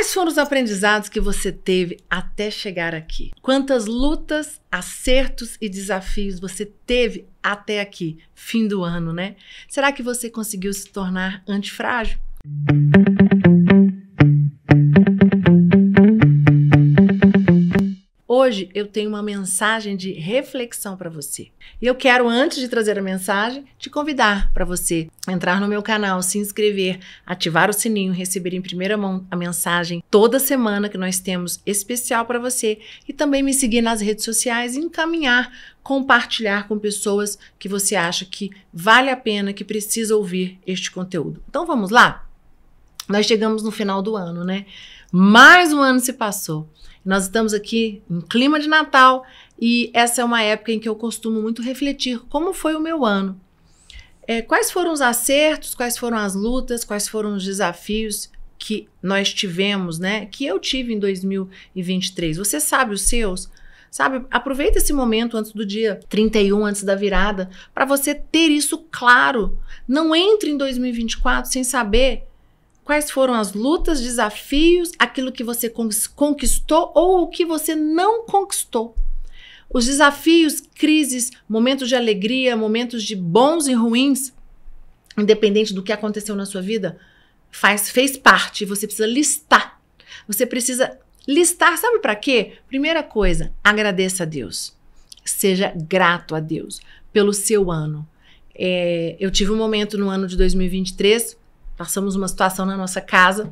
Quais foram os aprendizados que você teve até chegar aqui? Quantas lutas, acertos e desafios você teve até aqui, fim do ano, né? Será que você conseguiu se tornar antifrágil? hoje eu tenho uma mensagem de reflexão para você. E eu quero, antes de trazer a mensagem, te convidar para você entrar no meu canal, se inscrever, ativar o sininho, receber em primeira mão a mensagem toda semana que nós temos especial para você e também me seguir nas redes sociais e encaminhar, compartilhar com pessoas que você acha que vale a pena, que precisa ouvir este conteúdo. Então vamos lá? Nós chegamos no final do ano, né? Mais um ano se passou. Nós estamos aqui em clima de Natal e essa é uma época em que eu costumo muito refletir como foi o meu ano. É, quais foram os acertos, quais foram as lutas, quais foram os desafios que nós tivemos, né? Que eu tive em 2023. Você sabe os seus? Sabe? Aproveita esse momento antes do dia 31, antes da virada, para você ter isso claro. Não entre em 2024 sem saber quais foram as lutas, desafios, aquilo que você conquistou ou o que você não conquistou. Os desafios, crises, momentos de alegria, momentos de bons e ruins, independente do que aconteceu na sua vida, faz fez parte, você precisa listar. Você precisa listar, sabe para quê? Primeira coisa, agradeça a Deus. Seja grato a Deus pelo seu ano. É, eu tive um momento no ano de 2023 Passamos uma situação na nossa casa,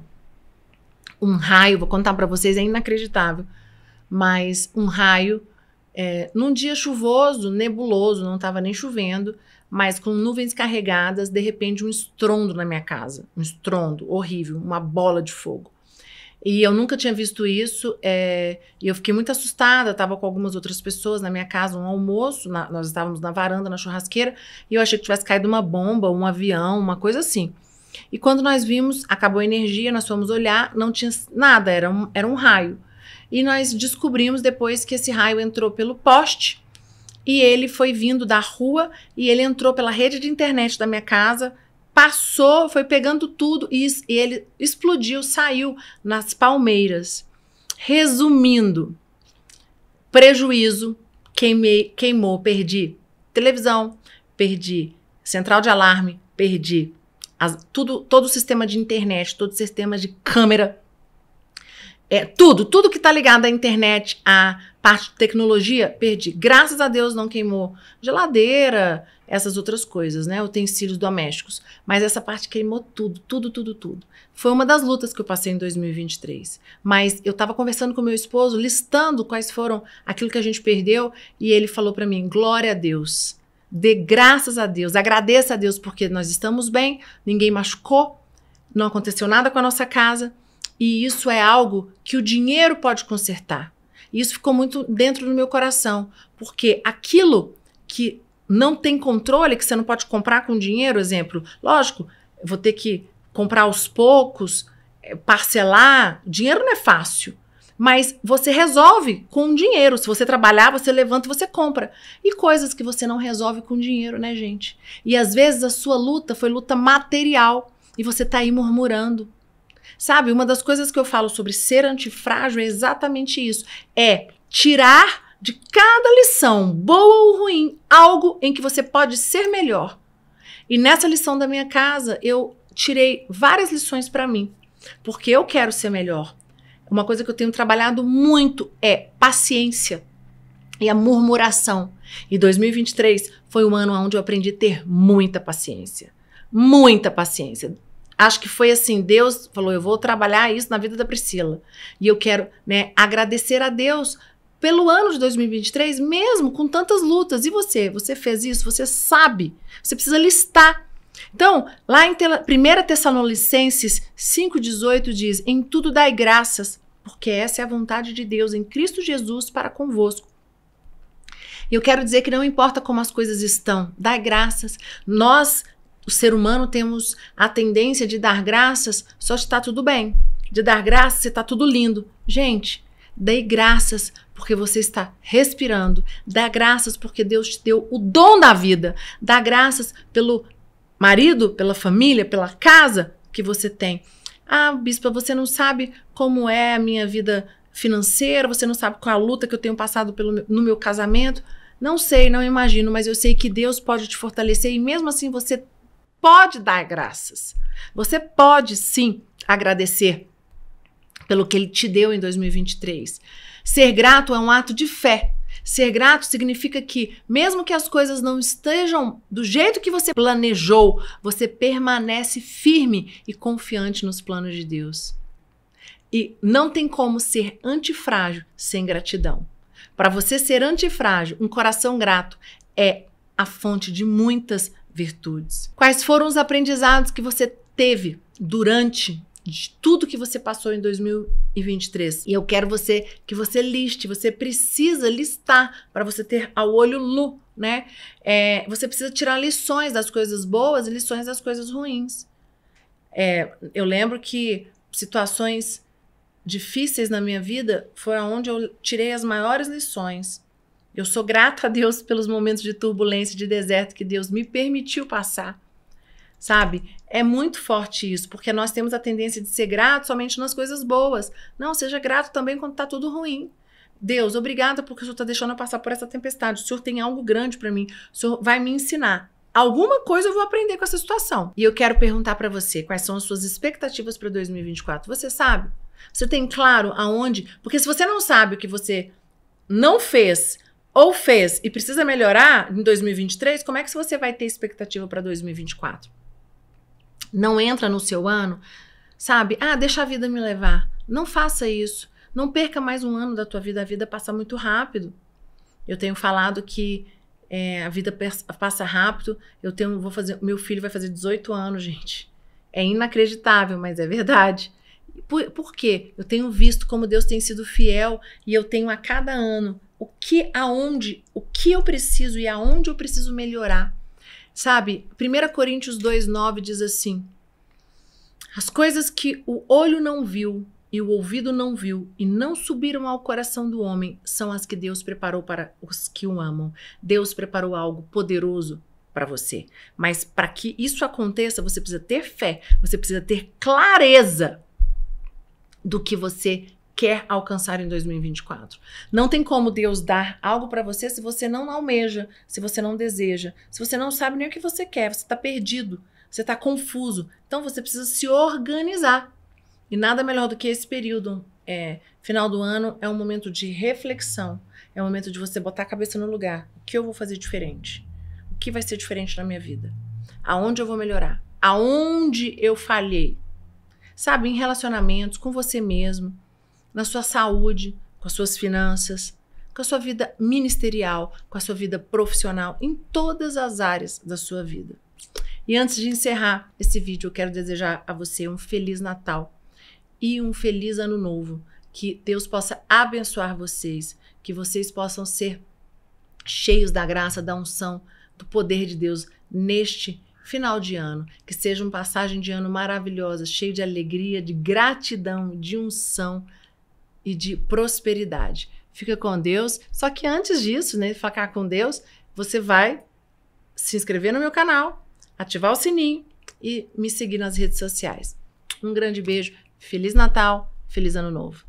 um raio, vou contar para vocês, é inacreditável, mas um raio é, num dia chuvoso, nebuloso, não estava nem chovendo, mas com nuvens carregadas, de repente um estrondo na minha casa, um estrondo horrível, uma bola de fogo. E eu nunca tinha visto isso, é, e eu fiquei muito assustada, estava com algumas outras pessoas na minha casa, um almoço, na, nós estávamos na varanda, na churrasqueira, e eu achei que tivesse caído uma bomba, um avião, uma coisa assim. E quando nós vimos, acabou a energia, nós fomos olhar, não tinha nada, era um, era um raio. E nós descobrimos depois que esse raio entrou pelo poste e ele foi vindo da rua e ele entrou pela rede de internet da minha casa, passou, foi pegando tudo e, e ele explodiu, saiu nas palmeiras. Resumindo, prejuízo, queimei, queimou, perdi televisão, perdi central de alarme, perdi as, tudo, todo o sistema de internet, todo o sistema de câmera, é, tudo, tudo que está ligado à internet, à parte de tecnologia, perdi. Graças a Deus não queimou geladeira, essas outras coisas, né? Utensílios domésticos. Mas essa parte queimou tudo, tudo, tudo, tudo. Foi uma das lutas que eu passei em 2023. Mas eu estava conversando com meu esposo, listando quais foram aquilo que a gente perdeu, e ele falou para mim: glória a Deus Dê graças a Deus, agradeça a Deus porque nós estamos bem, ninguém machucou, não aconteceu nada com a nossa casa. E isso é algo que o dinheiro pode consertar. Isso ficou muito dentro do meu coração, porque aquilo que não tem controle, que você não pode comprar com dinheiro, exemplo, lógico, vou ter que comprar aos poucos, eh, parcelar. Dinheiro não é fácil. Mas você resolve com dinheiro. Se você trabalhar, você levanta e você compra. E coisas que você não resolve com dinheiro, né, gente? E às vezes a sua luta foi luta material e você tá aí murmurando. Sabe, uma das coisas que eu falo sobre ser antifrágil é exatamente isso: é tirar de cada lição, boa ou ruim, algo em que você pode ser melhor. E nessa lição da minha casa, eu tirei várias lições para mim, porque eu quero ser melhor. Uma coisa que eu tenho trabalhado muito é paciência e a murmuração. E 2023 foi um ano onde eu aprendi a ter muita paciência. Muita paciência. Acho que foi assim, Deus falou, eu vou trabalhar isso na vida da Priscila. E eu quero, né, agradecer a Deus pelo ano de 2023, mesmo com tantas lutas. E você? Você fez isso? Você sabe? Você precisa listar então, lá em 1 Tessalonicenses 5,18 diz: Em tudo dai graças, porque essa é a vontade de Deus em Cristo Jesus para convosco. E eu quero dizer que não importa como as coisas estão, dai graças. Nós, o ser humano, temos a tendência de dar graças só se está tudo bem, de dar graças se está tudo lindo. Gente, dei graças porque você está respirando, dá graças porque Deus te deu o dom da vida, dá graças pelo marido, pela família, pela casa que você tem. Ah, bispa, você não sabe como é a minha vida financeira, você não sabe qual a luta que eu tenho passado pelo, no meu casamento. Não sei, não imagino, mas eu sei que Deus pode te fortalecer e mesmo assim você pode dar graças. Você pode sim agradecer pelo que ele te deu em 2023. Ser grato é um ato de fé. Ser grato significa que, mesmo que as coisas não estejam do jeito que você planejou, você permanece firme e confiante nos planos de Deus. E não tem como ser antifrágil sem gratidão. Para você ser antifrágil, um coração grato é a fonte de muitas virtudes. Quais foram os aprendizados que você teve durante de tudo que você passou em 2023. E eu quero você que você liste, você precisa listar para você ter ao olho nu, né? É, você precisa tirar lições das coisas boas e lições das coisas ruins. É, eu lembro que situações difíceis na minha vida foi onde eu tirei as maiores lições. Eu sou grata a Deus pelos momentos de turbulência, de deserto que Deus me permitiu passar sabe? É muito forte isso, porque nós temos a tendência de ser grato somente nas coisas boas. Não, seja grato também quando está tudo ruim. Deus, obrigada porque o Senhor está deixando eu passar por essa tempestade. O Senhor tem algo grande para mim. O Senhor vai me ensinar. Alguma coisa eu vou aprender com essa situação. E eu quero perguntar para você, quais são as suas expectativas para 2024? Você sabe? Você tem claro aonde? Porque se você não sabe o que você não fez ou fez e precisa melhorar em 2023, como é que você vai ter expectativa para 2024? não entra no seu ano, sabe? Ah, deixa a vida me levar. Não faça isso. Não perca mais um ano da tua vida. A vida passa muito rápido. Eu tenho falado que é, a vida passa rápido. Eu tenho, vou fazer, meu filho vai fazer 18 anos, gente. É inacreditável, mas é verdade. Por, por quê? Eu tenho visto como Deus tem sido fiel e eu tenho a cada ano o que aonde, o que eu preciso e aonde eu preciso melhorar. Sabe, 1 Coríntios 2,9 diz assim: As coisas que o olho não viu e o ouvido não viu e não subiram ao coração do homem são as que Deus preparou para os que o amam. Deus preparou algo poderoso para você. Mas para que isso aconteça, você precisa ter fé, você precisa ter clareza do que você quer alcançar em 2024. Não tem como Deus dar algo para você se você não almeja, se você não deseja, se você não sabe nem o que você quer, você está perdido, você está confuso. Então você precisa se organizar. E nada melhor do que esse período. É, final do ano é um momento de reflexão, é um momento de você botar a cabeça no lugar. O que eu vou fazer diferente? O que vai ser diferente na minha vida? Aonde eu vou melhorar? Aonde eu falhei? Sabe, em relacionamentos, com você mesmo na sua saúde, com as suas finanças, com a sua vida ministerial, com a sua vida profissional, em todas as áreas da sua vida. E antes de encerrar esse vídeo, eu quero desejar a você um feliz Natal e um feliz Ano Novo. Que Deus possa abençoar vocês, que vocês possam ser cheios da graça, da unção, do poder de Deus neste final de ano. Que seja uma passagem de ano maravilhosa, cheio de alegria, de gratidão, de unção e de prosperidade. Fica com Deus. Só que antes disso, né, ficar com Deus, você vai se inscrever no meu canal, ativar o sininho e me seguir nas redes sociais. Um grande beijo, feliz Natal, feliz Ano Novo.